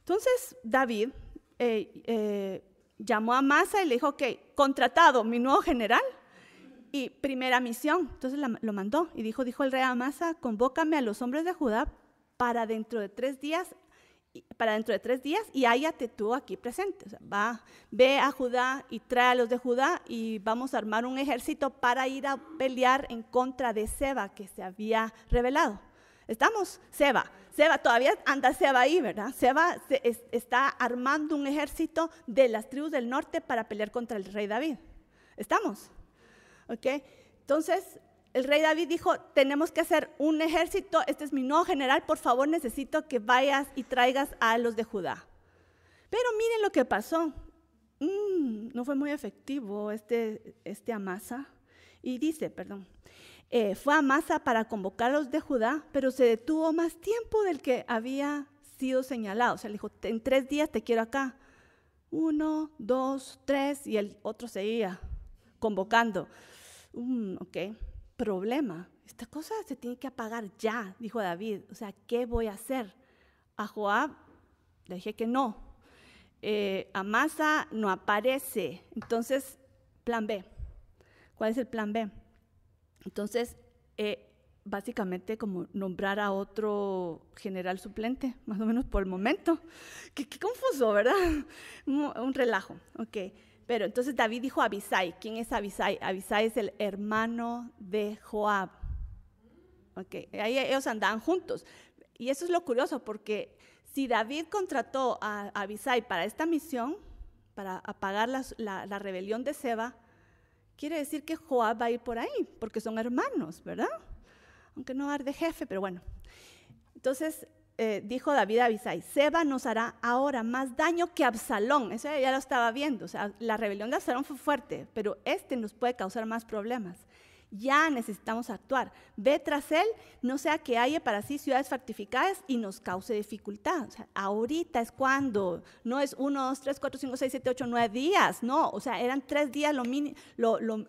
Entonces David eh, eh, llamó a Masa y le dijo, ok, contratado mi nuevo general y primera misión. Entonces lo mandó y dijo, dijo el rey a Amasa, convócame a los hombres de Judá para dentro de tres días para dentro de tres días y hállate tú aquí presente. va, ve a Judá y trae a los de Judá y vamos a armar un ejército para ir a pelear en contra de Seba que se había revelado. ¿Estamos? Seba, Seba, todavía anda Seba ahí, ¿verdad? Seba se está armando un ejército de las tribus del norte para pelear contra el rey David. ¿Estamos? ¿Ok? Entonces, el rey David dijo, tenemos que hacer un ejército, este es mi nuevo general, por favor necesito que vayas y traigas a los de Judá. Pero miren lo que pasó. Mm, no fue muy efectivo este, este Amasa. Y dice, perdón, eh, fue Amasa para convocar a los de Judá, pero se detuvo más tiempo del que había sido señalado. O sea, le dijo, en tres días te quiero acá. Uno, dos, tres, y el otro seguía convocando. Mm, ok problema, esta cosa se tiene que apagar ya, dijo David, o sea, ¿qué voy a hacer? A Joab le dije que no, eh, a Masa no aparece, entonces, plan B, ¿cuál es el plan B? Entonces, eh, básicamente como nombrar a otro general suplente, más o menos por el momento. Qué, qué confuso, ¿verdad? Un relajo. Ok. Pero entonces David dijo a Abisai. ¿Quién es Abisai? Abisai es el hermano de Joab. Okay. Ahí ellos andaban juntos. Y eso es lo curioso, porque si David contrató a, Abisai para esta misión, para apagar la, rebelión de Seba, quiere decir que Joab va a ir por ahí, porque son hermanos, ¿verdad? Aunque no arde jefe, pero bueno. Entonces, eh, dijo David a Abisai, Seba nos hará ahora más daño que Absalón. Eso ya lo estaba viendo. O sea, la rebelión de Absalón fue fuerte, pero este nos puede causar más problemas. Ya necesitamos actuar. Ve tras él, no sea que haya para sí ciudades fortificadas y nos cause dificultad. O sea, ahorita es cuando, no es 1, 2, 3, 4, 5, 6, 7, 8, 9 días, no. O sea, eran tres días lo, mini, lo, lo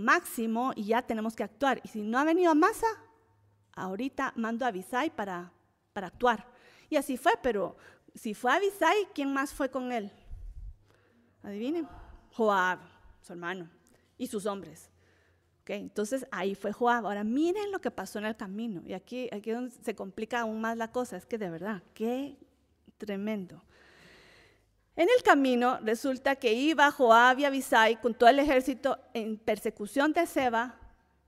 máximo y ya tenemos que actuar. Y si no ha venido a masa, ahorita mando a Abisai para, actuar. Y así fue, pero si fue Abisai, ¿quién más fue con él? Adivinen, Joab, su hermano, y sus hombres. Okay, entonces ahí fue Joab. Ahora miren lo que pasó en el camino. Y aquí, aquí donde se complica aún más la cosa. Es que de verdad, qué tremendo. En el camino resulta que iba Joab y Abisai con todo el ejército en persecución de Seba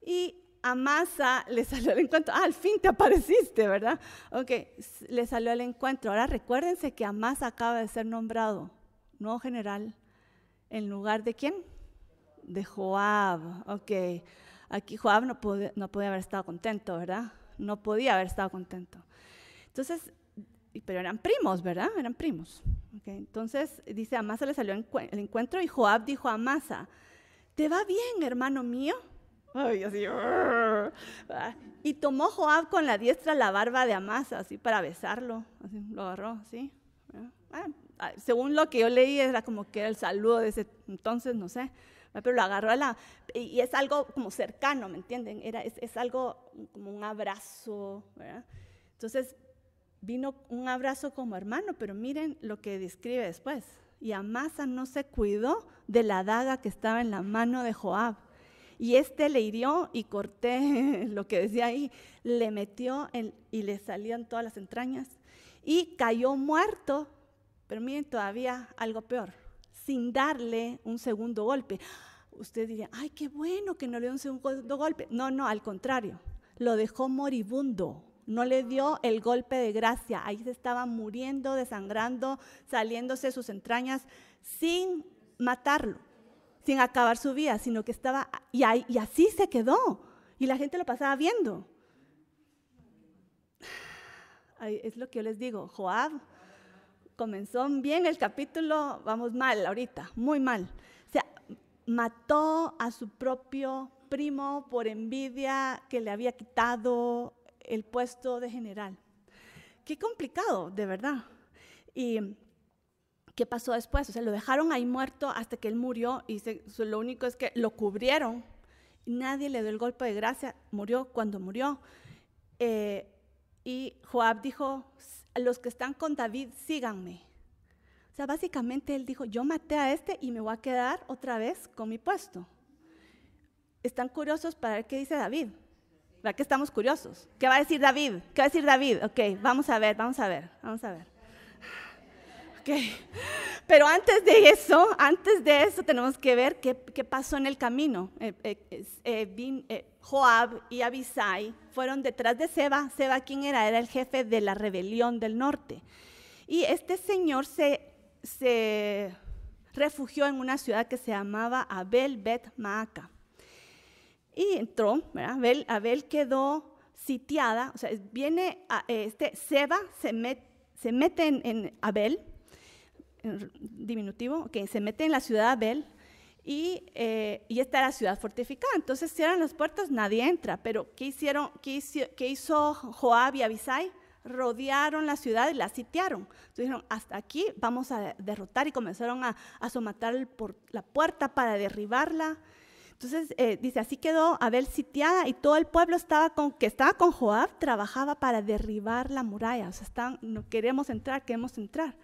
y Amasa le salió al encuentro. Ah, al fin te apareciste, ¿verdad? Ok, le salió al encuentro. Ahora recuérdense que Amasa acaba de ser nombrado nuevo general en lugar de quién? De Joab. Ok, aquí Joab no, no podía haber estado contento, ¿verdad? No podía haber estado contento. Entonces, pero eran primos, ¿verdad? Eran primos. Okay. Entonces, dice, Amasa le salió el encuentro y Joab dijo a Amasa, ¿te va bien, hermano mío? Ah, y tomó Joab con la diestra la barba de Amasa, así para besarlo. Así lo agarró, ¿sí? Ah, según lo que yo leí, era como que era el saludo de ese entonces, no sé. Pero lo agarró a la. Y es algo como cercano, ¿me entienden? Era, es, es algo como un abrazo, Entonces vino un abrazo como hermano, pero miren lo que describe después. Y Amasa no se cuidó de la daga que estaba en la mano de Joab y este le hirió y corté lo que decía ahí, le metió y le salían todas las entrañas. Y cayó muerto, pero miren, todavía algo peor, sin darle un segundo golpe. Usted diría, ay, qué bueno que no le dio un segundo golpe. No, no, al contrario, lo dejó moribundo no le dio el golpe de gracia. Ahí se estaba muriendo, desangrando, saliéndose sus entrañas sin matarlo sin acabar su vida, sino que estaba, y, así se quedó, y la gente lo pasaba viendo. es lo que yo les digo, Joab comenzó bien el capítulo, vamos mal ahorita, muy mal. O sea, mató a su propio primo por envidia que le había quitado el puesto de general. Qué complicado, de verdad. Y ¿qué pasó después? O sea, lo dejaron ahí muerto hasta que él murió y lo único es que lo cubrieron. Nadie le dio el golpe de gracia, murió cuando murió. Eh, y Joab dijo, los que están con David, síganme. O sea, básicamente él dijo, yo maté a este y me voy a quedar otra vez con mi puesto. Están curiosos para ver qué dice David. ¿Para que estamos curiosos? ¿Qué va a decir David? ¿Qué va a decir David? Ok, vamos a ver, vamos a ver, vamos a ver. Okay. Pero antes de eso, antes de eso tenemos que ver qué, pasó en el camino. Eh, eh, eh, Joab y Abisai fueron detrás de Seba. Seba, ¿quién era? Era el jefe de la rebelión del norte. Y este señor se, se refugió en una ciudad que se llamaba Abel Bet Maaca. Y entró, Abel, Abel quedó sitiada, o sea, viene este Seba, se mete se mete en, Abel diminutivo, que se mete en la ciudad de Abel y, eh, y esta era ciudad fortificada. Entonces cierran las puertas, nadie entra. Pero ¿qué, hicieron, qué hizo, hizo Joab y Abisai? rodearon la ciudad y la sitiaron. dijeron, hasta aquí vamos a derrotar y comenzaron a, a somatar por la puerta para derribarla. Entonces eh, dice, así quedó Abel sitiada y todo el pueblo estaba con, que estaba con Joab trabajaba para derribar la muralla. O sea, están, no queremos entrar, queremos entrar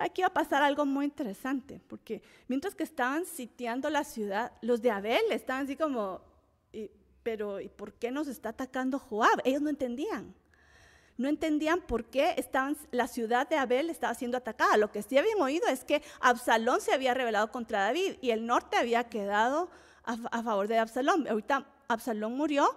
aquí va a pasar algo muy interesante, porque mientras que estaban sitiando la ciudad, los de Abel estaban así como, pero ¿y por qué nos está atacando Joab? Ellos no entendían. No entendían por qué estaban, la ciudad de Abel estaba siendo atacada. Lo que sí habían oído es que Absalón se había rebelado contra David y el norte había quedado a, a favor de Absalón. Ahorita Absalón murió,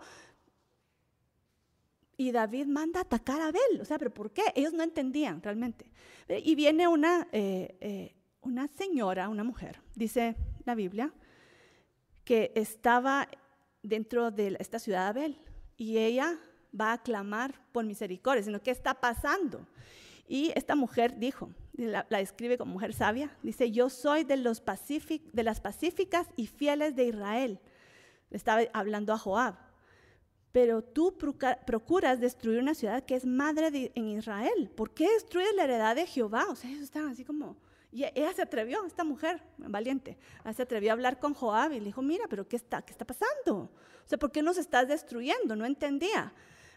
y David manda a atacar a Abel. O sea, ¿pero por qué? Ellos no entendían realmente. Y viene una, eh, eh, una señora, una mujer, dice la Biblia, que estaba dentro de esta ciudad de Abel. Y ella va a clamar por misericordia, sino ¿qué está pasando? Y esta mujer dijo, la, describe como mujer sabia, dice, yo soy de las pacíficas y fieles de Israel. Estaba hablando a Joab pero tú procuras destruir una ciudad que es madre en Israel. ¿Por qué destruyes la heredad de Jehová? O sea, ellos estaban así como... Y e, ella se atrevió, esta mujer valiente, ah, se atrevió a hablar con Joab y le dijo, mira, pero ¿qué está, qué está pasando? O sea, ¿por qué nos estás destruyendo? No entendía.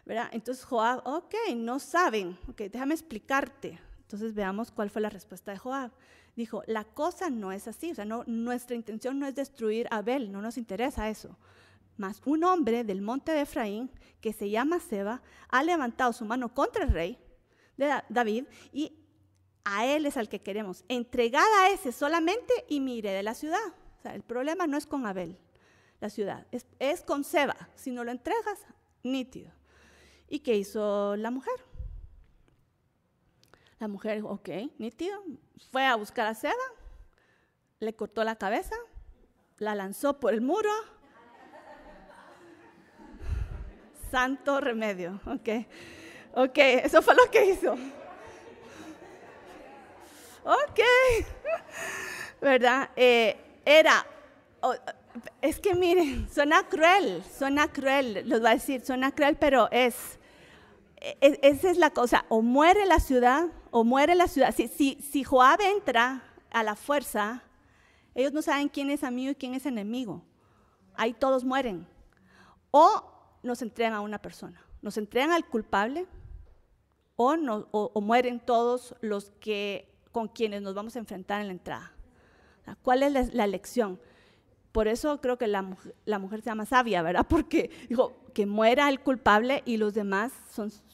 ¿verdad? Entonces Joab, ok, no saben, ok, déjame explicarte. Entonces veamos cuál fue la respuesta de Joab. Dijo, la cosa no es así, o sea, no, nuestra intención no es destruir a Abel, no nos interesa eso. Mas un hombre del monte de Efraín, que se llama Seba, ha levantado su mano contra el rey de David y a él es al que queremos. Entregada a ese solamente y mire de la ciudad. sea, el problema no es con Abel, la ciudad, es, es con Seba. Si no lo entregas, nítido. ¿Y qué hizo la mujer? La mujer dijo, ok, nítido. Fue a buscar a Seba, le cortó la cabeza, la lanzó por el muro santo remedio, ok. Ok, eso fue lo que hizo. Ok, ¿verdad? Eh, era, es que miren, suena cruel, suena cruel, los va a decir, suena cruel, pero es, e, e, esa es la cosa, o muere la ciudad, o muere la ciudad. Si, si Joab entra a la fuerza, ellos no saben quién es amigo y quién es enemigo. Ahí todos mueren. O nos entregan a una persona. Nos entregan al culpable o, mueren todos los que, con quienes nos vamos a enfrentar en la entrada. ¿Cuál es la, elección? lección? Por eso creo que la, mujer se llama sabia, ¿verdad? Porque dijo, que muera el culpable y los demás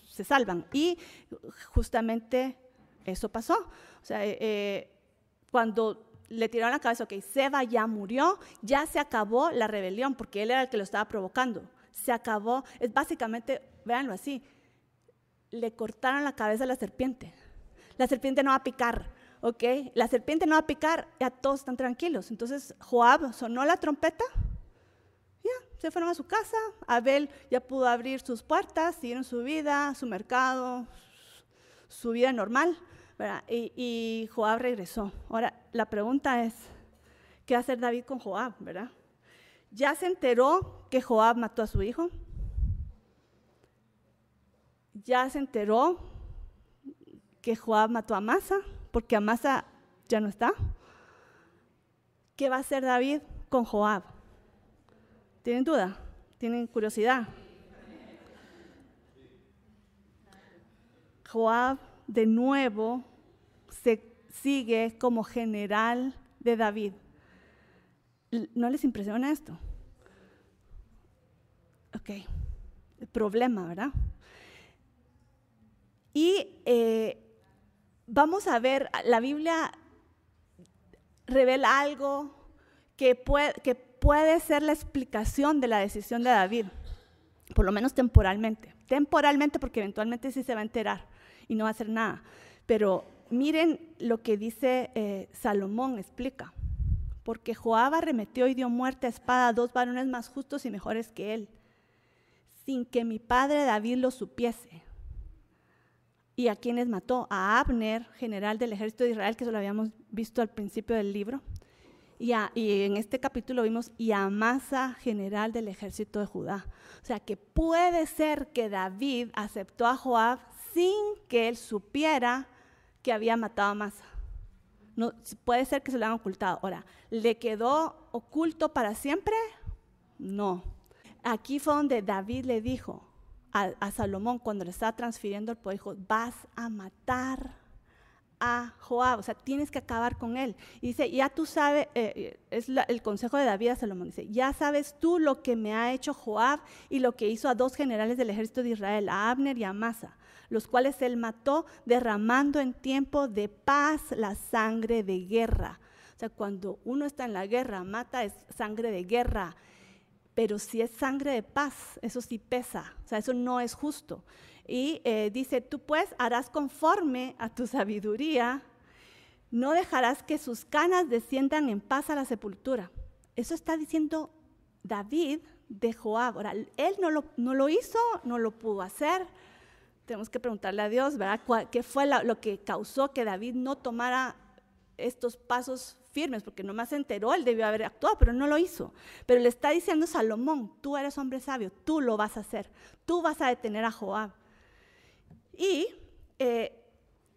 se salvan. Y justamente eso pasó. O sea, eh, eh, cuando le tiraron la cabeza, ok, Seba ya murió, ya se acabó la rebelión, porque él era el que lo estaba provocando se acabó. Es básicamente, véanlo así, le cortaron la cabeza a la serpiente. La serpiente no va a picar, ¿ok? La serpiente no va a picar, ya todos están tranquilos. Entonces Joab sonó la trompeta, ya, se fueron a su casa, Abel ya pudo abrir sus puertas, siguieron su vida, su mercado, su vida normal, ¿verdad? Y, y Joab regresó. Ahora, la pregunta es, ¿qué va a hacer David con Joab, verdad? Ya se enteró que Joab mató a su hijo? Ya se enteró que Joab mató a Amasa, porque Amasa ya no está. ¿Qué va a hacer David con Joab? ¿Tienen duda? ¿Tienen curiosidad? Joab de nuevo se sigue como general de David. ¿No les impresiona esto? ok, el problema, ¿verdad? Y eh, vamos a ver, la Biblia revela algo que puede, que puede ser la explicación de la decisión de David, por lo menos temporalmente. Temporalmente porque eventualmente sí se va a enterar y no va a hacer nada. Pero miren lo que dice eh, Salomón, explica. Porque Joab arremetió y dio muerte a espada a dos varones más justos y mejores que él sin que mi padre David lo supiese. ¿Y a quienes mató? A Abner, general del ejército de Israel, que eso lo habíamos visto al principio del libro. Y, en este capítulo vimos, y a Masa, general del ejército de Judá. O sea que puede ser que David aceptó a Joab sin que él supiera que había matado a Masa. No, puede ser que se lo hayan ocultado. Ahora, ¿le quedó oculto para siempre? No. Aquí fue donde David le dijo a, Salomón cuando le estaba transfiriendo el poder, vas a matar a Joab, o sea, tienes que acabar con él. Y dice, ya tú sabes, eh, eh, es el consejo de David a Salomón, dice, ya sabes tú lo que me ha hecho Joab y lo que hizo a dos generales del ejército de Israel, a Abner y a Masa, los cuales él mató derramando en tiempo de paz la sangre de guerra. O sea, cuando uno está en la guerra, mata es sangre de guerra pero si es sangre de paz, eso sí pesa, o sea, eso no es justo. Y eh, dice, tú pues harás conforme a tu sabiduría, no dejarás que sus canas desciendan en paz a la sepultura. Eso está diciendo David de Joab. Ahora, él no lo, no lo hizo, no lo pudo hacer. Tenemos que preguntarle a Dios, ¿verdad? ¿Qué fue lo que causó que David no tomara estos pasos firmes, porque nomás se enteró, él debió haber actuado, pero no lo hizo. Pero le está diciendo Salomón, tú eres hombre sabio, tú lo vas a hacer, tú vas a detener a Joab. Y eh,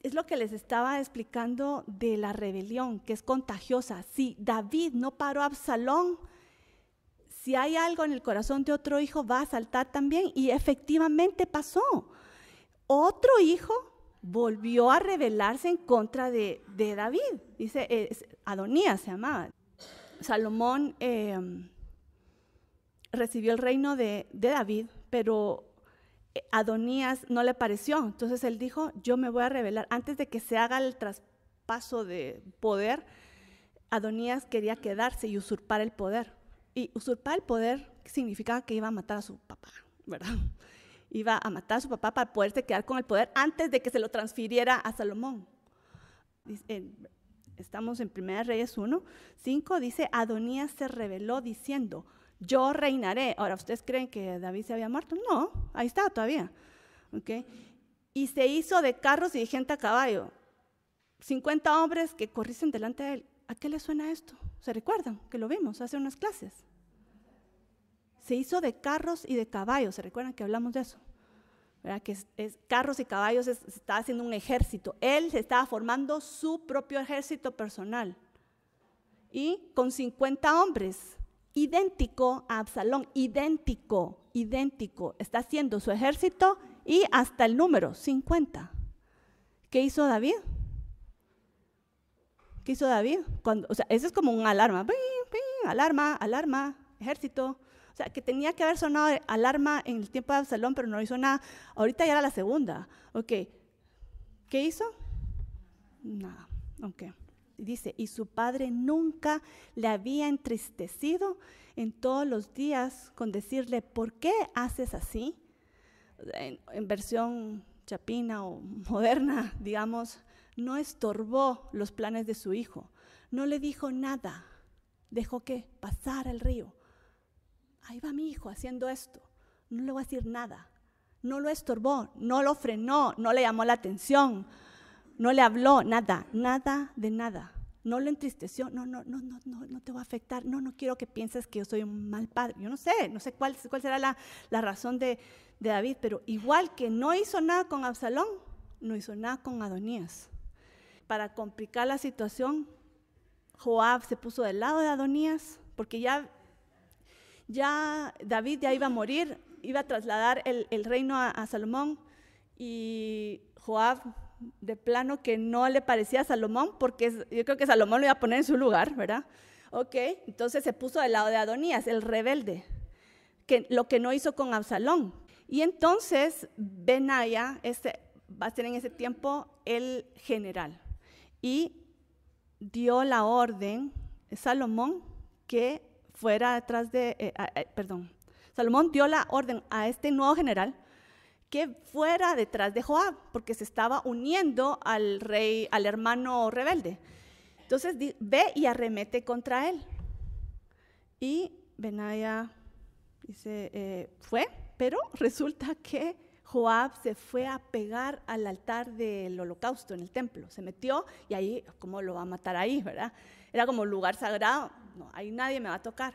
es lo que les estaba explicando de la rebelión, que es contagiosa. Si David no paró a Absalón, si hay algo en el corazón de otro hijo, va a saltar también. Y efectivamente pasó. Otro hijo volvió a rebelarse en contra de, David. Dice, Adonías se llamaba. Salomón em, recibió el reino de, de David, pero eh, Adonías no le pareció. Entonces él dijo, yo me voy a rebelar. Antes de que se haga el traspaso de poder, Adonías quería quedarse y usurpar el poder. Y usurpar el poder significaba que iba a matar a su papá, ¿verdad? iba a matar a su papá para poderse quedar con el poder antes de que se lo transfiriera a Salomón. Estamos en 1 Reyes 1, 5, dice, Adonías se rebeló diciendo, yo reinaré. Ahora, ¿ustedes creen que David se había muerto? No, ahí está todavía. ¿Okay? Y se hizo de carros y de gente a caballo. 50 hombres que corrían delante de él. ¿A qué le suena esto? ¿Se recuerdan? Que lo vimos hace unas clases se hizo de carros y de caballos. ¿Se recuerdan que hablamos de eso? ¿Verdad? Que es, carros y caballos se está haciendo un ejército. Él se estaba formando su propio ejército personal. Y con 50 hombres, idéntico a Absalón, idéntico, idéntico. Está haciendo su ejército y hasta el número, 50. ¿Qué hizo David? ¿Qué hizo David? Cuando, o sea, eso es como un alarma. alarma, alarma, ejército. O sea, que tenía que haber sonado alarma en el tiempo de Absalón, pero no hizo nada. Ahorita ya era la segunda. Ok. ¿Qué hizo? Nada. Ok. Dice, y su padre nunca le había entristecido en todos los días con decirle, ¿por qué haces así? En, en versión chapina o moderna, digamos, no estorbó los planes de su hijo, no le dijo nada, dejó que pasara el río ahí va mi hijo haciendo esto, no le voy a decir nada. No lo estorbó, no lo frenó, no le llamó la atención, no le habló, nada, nada de nada. No lo entristeció, no, no, no, no, no, no te va a afectar, no, no quiero que pienses que yo soy un mal padre. Yo no sé, no sé cuál, cuál será la, razón de, de David, pero igual que no hizo nada con Absalón, no hizo nada con Adonías. Para complicar la situación, Joab se puso del lado de Adonías, porque ya ya David ya iba a morir, iba a trasladar el, reino a, Salomón y Joab de plano que no le parecía a Salomón porque yo creo que Salomón lo iba a poner en su lugar, ¿verdad? Ok, entonces se puso del lado de Adonías, el rebelde, que, lo que no hizo con Absalón. Y entonces Benaya este, va a ser en ese tiempo el general y dio la orden a Salomón que fuera detrás de, eh, eh, perdón, Salomón dio la orden a este nuevo general que fuera detrás de Joab, porque se estaba uniendo al rey, al hermano rebelde. Entonces ve y arremete contra él. Y Benaya dice, eh, fue, pero resulta que Joab se fue a pegar al altar del holocausto en el templo, se metió y ahí, ¿cómo lo va a matar ahí, verdad? Era como un lugar sagrado, no, ahí nadie me va a tocar.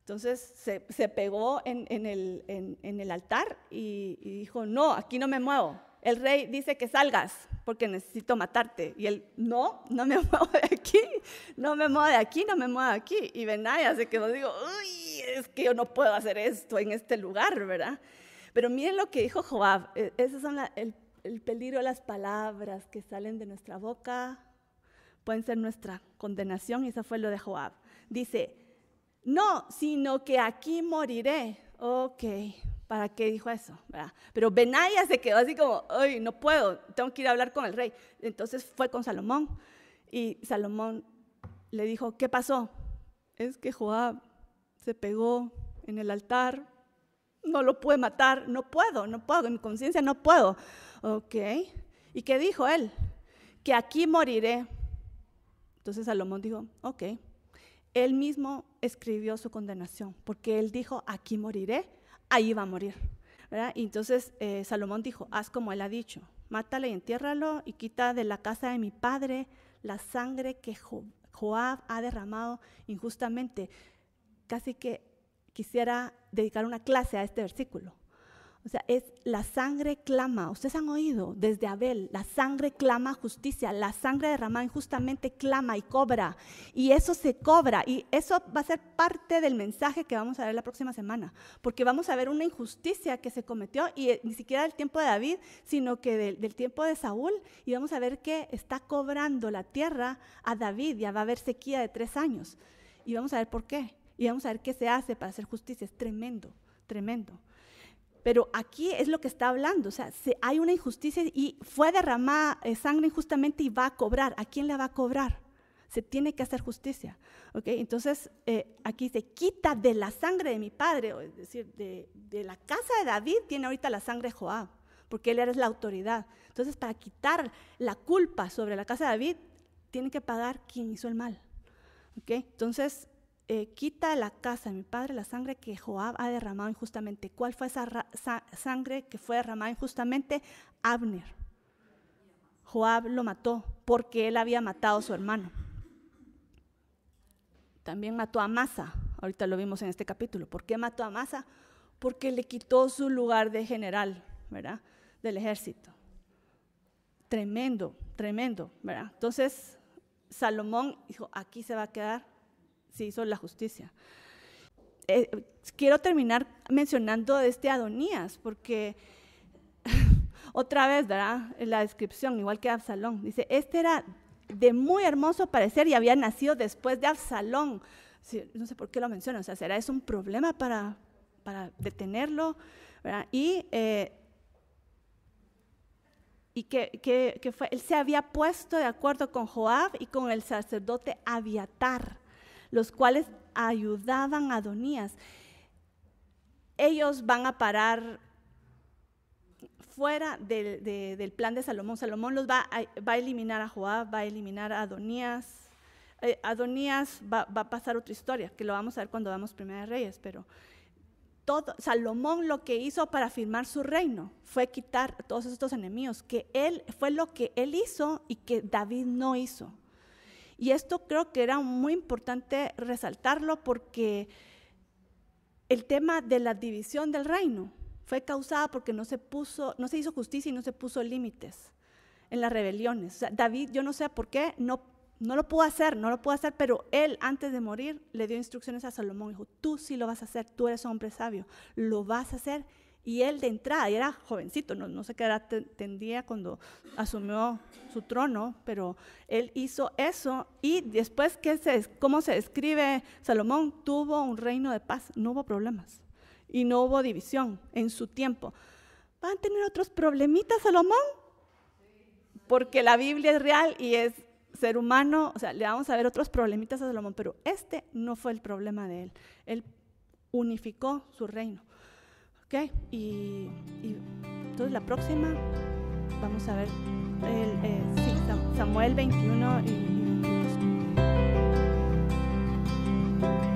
Entonces se, pegó en, el, altar y, dijo, no, aquí no me muevo. El rey dice que salgas porque necesito matarte. Y él, no, no me muevo de aquí, no me muevo de aquí, no me muevo de aquí. Y Benaya que quedó, digo, es que yo no puedo hacer esto en este lugar, ¿verdad? Pero miren lo que dijo Joab. E, esas son el, peligro de las palabras que salen de nuestra boca. Pueden ser nuestra condenación y eso fue lo de Joab. Dice, no, sino que aquí moriré. Ok, ¿para qué dijo eso? Pero Benaya se quedó así como, ay, no puedo, tengo que ir a hablar con el rey. Entonces fue con Salomón y Salomón le dijo, ¿qué pasó? Es que Joab se pegó en el altar no lo puede matar, no puedo, no puedo, en mi conciencia no puedo. Ok. ¿Y qué dijo él? Que aquí moriré. Entonces Salomón dijo, ok. Él mismo escribió su condenación, porque él dijo, aquí moriré, ahí va a morir. entonces eh, Salomón dijo, haz como él ha dicho, mátale y entiérralo y quita de la casa de mi padre la sangre que Joab ha derramado injustamente. Casi que quisiera dedicar una clase a este versículo. O sea, es la sangre clama. Ustedes han oído desde Abel, la sangre clama justicia, la sangre de derramada injustamente clama y cobra. Y eso se cobra. Y eso va a ser parte del mensaje que vamos a ver la próxima semana. Porque vamos a ver una injusticia que se cometió, y eh, ni siquiera del tiempo de David, sino que del, del, tiempo de Saúl. Y vamos a ver que está cobrando la tierra a David. Ya va a haber sequía de tres años. Y vamos a ver por qué y vamos a ver qué se hace para hacer justicia. Es tremendo, tremendo. Pero aquí es lo que está hablando, o sea, si hay una injusticia y fue derramada eh, sangre injustamente y va a cobrar. ¿A quién le va a cobrar? Se tiene que hacer justicia. ¿okay? Entonces, eh, aquí se quita de la sangre de mi padre, es decir, de, la casa de David tiene ahorita la sangre de Joab, porque él era la autoridad. Entonces, para quitar la culpa sobre la casa de David, tiene que pagar quien hizo el mal. ¿okay? Entonces, eh, quita la casa de mi padre la sangre que Joab ha derramado injustamente. ¿Cuál fue esa sangre que fue derramada injustamente? Abner. Joab lo mató porque él había matado a su hermano. También mató a Masa. Ahorita lo vimos en este capítulo. ¿Por qué mató a Masa? Porque le quitó su lugar de general, ¿verdad? Del ejército. Tremendo, tremendo, ¿verdad? Entonces, Salomón dijo, aquí se va a quedar Sí, hizo la justicia. Eh, quiero terminar mencionando este Adonías, porque otra vez dará la descripción, igual que Absalón. Dice, este era de muy hermoso parecer y había nacido después de Absalón. no sé por qué lo menciona, o sea, ¿será es un problema para, para detenerlo? Y, eh, y que, fue, él se había puesto de acuerdo con Joab y con el sacerdote Abiatar los cuales ayudaban a Adonías. Ellos van a parar fuera del, plan de Salomón. Salomón los va a, eliminar a Joab, va a eliminar a Adonías. Eh, Adonías va, a pasar otra historia, que lo vamos a ver cuando vamos Primera de Reyes, pero todo, Salomón lo que hizo para firmar su reino fue quitar a todos estos enemigos, que él fue lo que él hizo y que David no hizo. Y esto creo que era muy importante resaltarlo porque el tema de la división del reino fue causada porque no se puso, no se hizo justicia y no se puso límites en las rebeliones. David, yo no sé por qué, no, no lo pudo hacer, no lo pudo hacer, pero él antes de morir le dio instrucciones a Salomón, dijo, tú sí lo vas a hacer, tú eres hombre sabio, lo vas a hacer y él de entrada, era jovencito, no, sé qué edad tendía cuando asumió su trono, pero él hizo eso y después, que se, ¿cómo se describe Salomón? Tuvo un reino de paz, no hubo problemas y no hubo división en su tiempo. ¿Van a tener otros problemitas, Salomón? Porque la Biblia es real y es ser humano, o sea, le vamos a ver otros problemitas a Salomón, pero este no fue el problema de él. Él unificó su reino. ¿Ok? Y, y entonces la próxima, vamos a ver, el, eh, Samuel 21 y